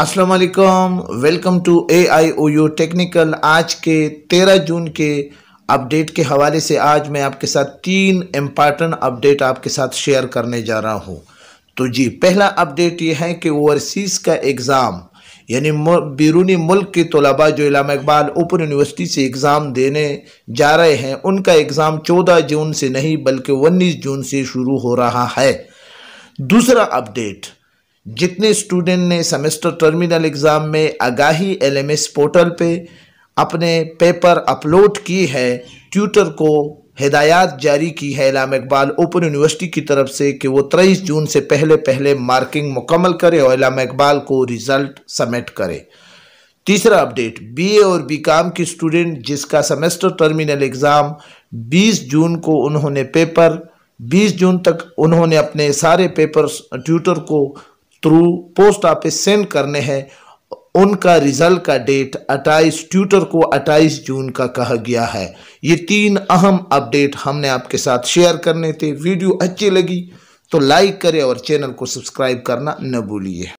अस्सलाम वालेकुम welcome to A I O U technical आज के तेरह जून के अपडेट के हवाले से आज मैं आपके साथ तीन इम्पॉर्टेंट अपडेट आपके साथ शेयर करने जा रहा हूँ तो जी पहला अपडेट ये है कि ओवरसीज़ का एग्ज़ाम यानी बैरूनी मुल्क के तलबा जो इलाम इकबाल ओपन यूनिवर्सिटी से एग्ज़ाम देने जा रहे हैं उनका एग्ज़ाम चौदह जून से नहीं बल्कि उन्नीस जून से शुरू हो रहा है दूसरा अपडेट जितने स्टूडेंट ने सेमेस्टर टर्मिनल एग्ज़ाम में आगाही एलएमएस पोर्टल पे अपने पेपर अपलोड की है ट्यूटर को हिदायत जारी की है इलाम इकबाल ओपन यूनिवर्सिटी की तरफ से कि वो तेईस जून से पहले पहले मार्किंग मुकम्मल करे और इलाम इकबाल को रिज़ल्ट सबमिट करे तीसरा अपडेट बीए और बीकॉम की स्टूडेंट जिसका सेमेस्टर टर्मिनल एग्ज़ाम 20 जून को उन्होंने पेपर 20 जून तक उन्होंने अपने सारे पेपर ट्यूटर को थ्रू पोस्ट ऑफिस सेंड करने हैं उनका रिजल्ट का डेट 28 ट्यूटर को 28 जून का कहा गया है ये तीन अहम अपडेट हमने आपके साथ शेयर करने थे वीडियो अच्छी लगी तो लाइक करें और चैनल को सब्सक्राइब करना न भूलिए